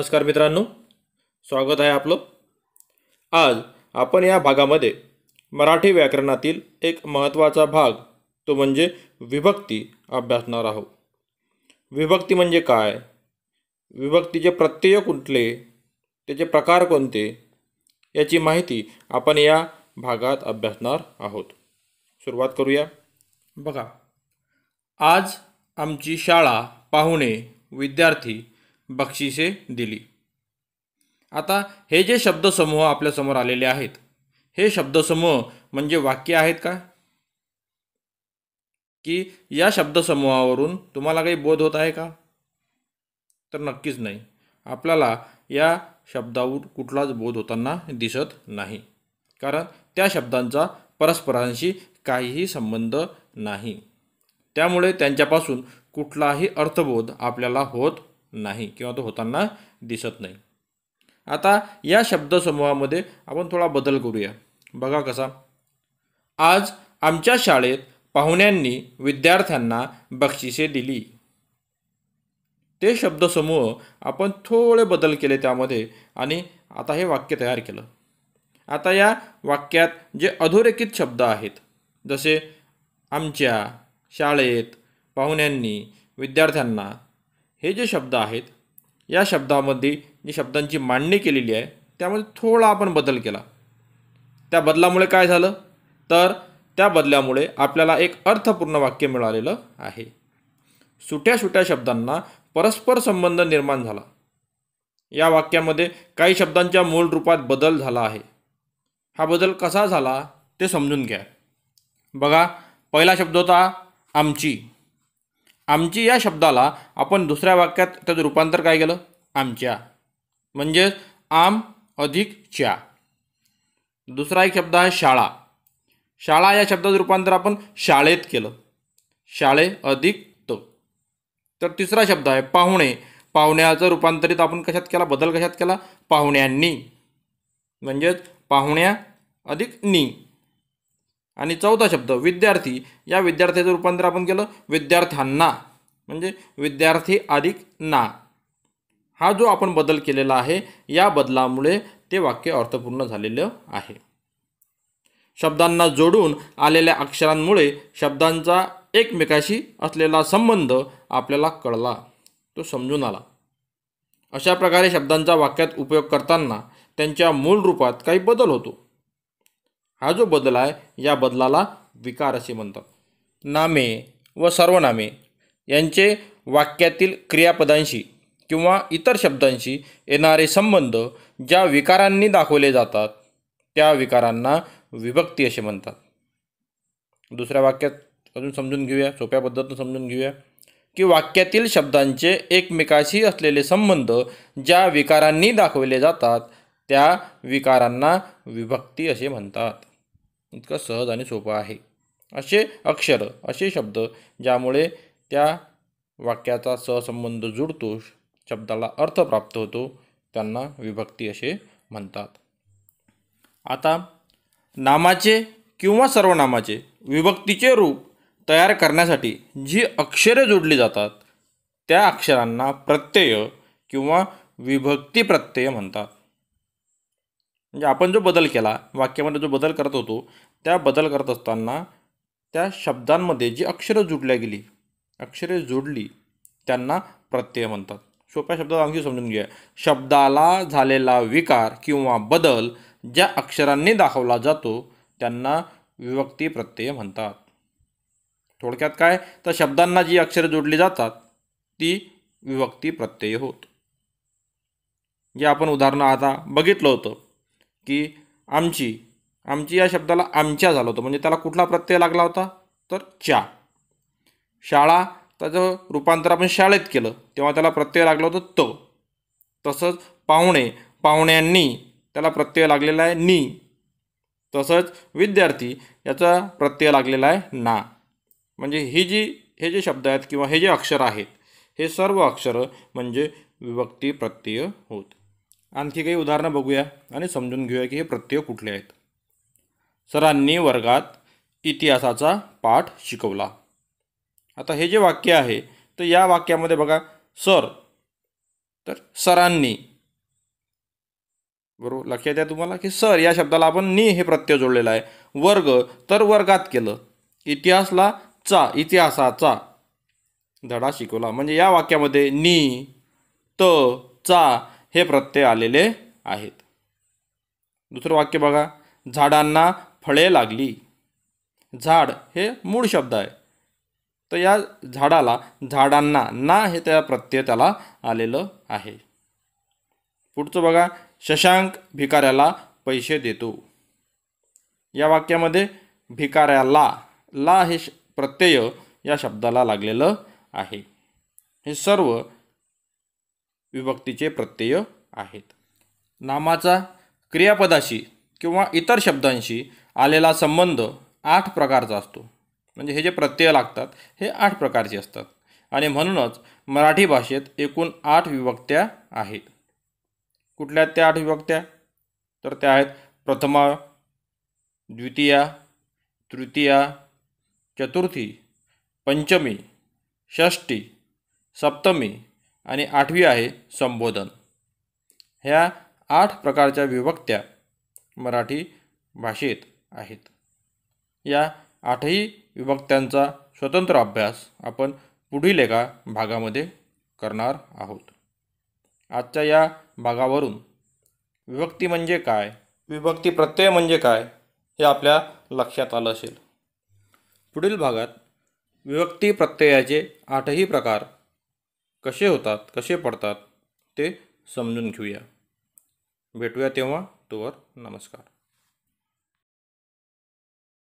नमस्कार मित्रांनो स्वागत आहे आपलं आज आपण या भागामध्ये मराठी व्याकरणातील एक महत्त्वाचा भाग तो म्हणजे विभक्ती अभ्यासणार आहोत विभक्ती म्हणजे काय विभक्तीचे प्रत्यय कुठले त्याचे प्रकार कोणते याची माहिती आपण या भागात अभ्यासणार आहोत सुरुवात करूया बघा आज आमची शाळा पाहुणे विद्यार्थी बक्षिसे दिली आता हे जे शब्दसमूह आपल्यासमोर आलेले आहेत हे शब्दसमूह म्हणजे वाक्य आहेत का की या शब्दसमूहावरून तुम्हाला काही बोध होत आहे का तर नक्कीच नाही आपल्याला या शब्दावर कुठलाच बोध होताना दिसत नाही कारण त्या शब्दांचा परस्परांशी काहीही संबंध नाही त्यामुळे त्यांच्यापासून कुठलाही अर्थबोध आपल्याला होत नाही किंवा तो होताना दिसत नाही आता या शब्दसमूहामध्ये आपण थोडा बदल करूया बघा कसा आज आमच्या शाळेत पाहुण्यांनी विद्यार्थ्यांना बक्षिसे दिली ते शब्दसमूह आपण थोडे बदल केले त्यामध्ये आणि आता हे वाक्य तयार केलं आता या वाक्यात जे अधोरेखित शब्द आहेत जसे आमच्या शाळेत पाहुण्यांनी विद्यार्थ्यांना हे जे शब्द आहेत या शब्दामध्ये जी शब्दांची मांडणी केलेली आहे त्यामध्ये थोडा आपण बदल केला त्या बदलामुळे काय झालं तर त्या बदल्यामुळे आपल्याला एक अर्थपूर्ण वाक्य मिळालेलं आहे सुट्या सुट्या शब्दांना परस्पर संबंध निर्माण झाला या वाक्यामध्ये काही शब्दांच्या मूळ रूपात बदल झाला आहे हा बदल कसा झाला ते समजून घ्या बघा पहिला शब्द होता आमची आमची या शब्दाला आपण दुसऱ्या वाक्यात त्याचं रूपांतर काय केलं आमच्या म्हणजेच आम अधिक च्या दुसरा एक शब्द आहे शाळा शाळा या शब्दाचं रूपांतर आपण शाळेत केलं शाळे अधिक त तर तिसरा शब्द आहे पाहुणे पाहुण्याचं रूपांतरित आपण कशात केला बदल कशात केला पाहुण्यांनी म्हणजेच पाहुण्या अधिक नी आणि चौथा शब्द विद्यार्थी या विद्यार्थ्याचं रूपांतर आपण केलं विद्यार्थ्यांना म्हणजे विद्यार्थी अधिक ना हा जो आपण बदल केलेला आहे या बदलामुळे ते वाक्य अर्थपूर्ण झालेलं आहे शब्दांना जोडून आलेल्या अक्षरांमुळे शब्दांचा एकमेकाशी असलेला संबंध आपल्याला कळला तो समजून आला अशा प्रकारे शब्दांचा वाक्यात उपयोग करताना त्यांच्या मूळ रूपात काही बदल होतो हा जो बदल आहे या बदलाला विकार असे म्हणतात नामे व सर्वनामे यांचे वाक्यातील क्रियापदांशी किंवा इतर शब्दांशी येणारे संबंध ज्या विकारांनी दाखवले जातात त्या विकारांना विभक्ती असे म्हणतात दुसऱ्या वाक्यात अजून समजून घेऊया सोप्या पद्धतीनं समजून घेऊया की वाक्यातील शब्दांचे एकमेकाशी असलेले संबंध ज्या विकारांनी दाखवले जातात त्या विकारांना विभक्ती असे म्हणतात इतकं सहज आणि सोपं आहे असे अक्षर असे शब्द ज्यामुळे त्या वाक्याचा सहसंबंध जुडतो शब्दाला अर्थ प्राप्त होतो त्यांना विभक्ती असे म्हणतात आता नामाचे किंवा सर्वनामाचे विभक्तीचे रूप तयार करण्यासाठी जी अक्षरे जोडली जातात त्या अक्षरांना प्रत्यय किंवा विभक्ती प्रत्यय म्हणतात म्हणजे आपण जो बदल केला वाक्यामध्ये जो बदल करत होतो त्या बदल करत असताना त्या शब्दांमध्ये जी अक्षरं जुडल्या गेली अक्षरे जोडली त्यांना प्रत्यय म्हणतात सोप्या शब्दात आणखी समजून घ्या शब्दाला झालेला विकार किंवा बदल ज्या अक्षरांनी दाखवला जातो त्यांना विभक्ती प्रत्यय म्हणतात थोडक्यात काय तर शब्दांना जी अक्षरं जोडली जातात ती विभक्ती प्रत्यय होत जे आपण उदाहरणं आता बघितलं होतं की आमची आमची या शब्दाला आमच्या झालं होतं म्हणजे त्याला कुठला प्रत्यय लागला होता तर च्या शाळा त्याचं रूपांतर आपण शाळेत केलं तेव्हा त्याला प्रत्यय लागला होता त तसंच पाहुणे पाहुण्यांनी त्याला प्रत्यय लागलेला आहे नी तसंच विद्यार्थी याचा प्रत्यय लागलेला आहे ना म्हणजे ही जी हे जे शब्द आहेत किंवा हे जे अक्षर आहेत हे सर्व अक्षरं म्हणजे विभक्ती प्रत्यय होत आणखी काही उदाहरणं बघूया आणि समजून घेऊया की हे प्रत्यय कुठले आहेत सरांनी वर्गात इतिहासाचा पाठ शिकवला आता हे जे वाक्य आहे तर या वाक्यामध्ये बघा सर तर सरांनी बरोबर लक्षात द्या तुम्हाला की सर या शब्दाला आपण नी हे प्रत्यय जोडलेला आहे वर्ग तर वर्गात केलं इतिहासला चा इतिहासाचा धडा शिकवला म्हणजे या वाक्यामध्ये नी त चा हे प्रत्यय आलेले आहेत दुसरं वाक्य बघा झाडांना फळे लागली झाड हे मूळ शब्द आहे तर या झाडाला झाडांना ना हे त्या प्रत्यय त्याला आलेलं आहे पुढचं बघा शशांक भिकाऱ्याला पैसे देतो या वाक्यामध्ये भिकाऱ्याला ला हे प्रत्यय या शब्दाला लागलेलं आहे हे सर्व विभक्तीचे प्रत्यय आहेत नामाचा क्रियापदाशी किंवा इतर शब्दांशी आलेला संबंध आठ प्रकारचा असतो म्हणजे हे जे प्रत्यय लागतात हे आठ प्रकारचे असतात आणि म्हणूनच मराठी भाषेत एकूण आठ विभक्त्या आहेत कुठल्या त्या आठ विभक्त्या तर त्या आहेत प्रथमा द्वितीया तृतीया चतुर्थी पंचमी षष्टी सप्तमी आणि आठवी आहे संबोधन ह्या आठ प्रकारच्या विभक्त्या मराठी भाषेत आहेत या आठही विभक्त्यांचा स्वतंत्र अभ्यास आपण पुढील एका भागामध्ये करणार आहोत आजच्या या भागावरून विभक्ती म्हणजे काय विभक्ती प्रत्यय म्हणजे काय हे आपल्या लक्षात आलं असेल पुढील भागात विभक्ती प्रत्ययाचे आठही प्रकार कसे होतात कसे पडतात ते समजून घेऊया भेटूया तेव्हा तोवर नमस्कार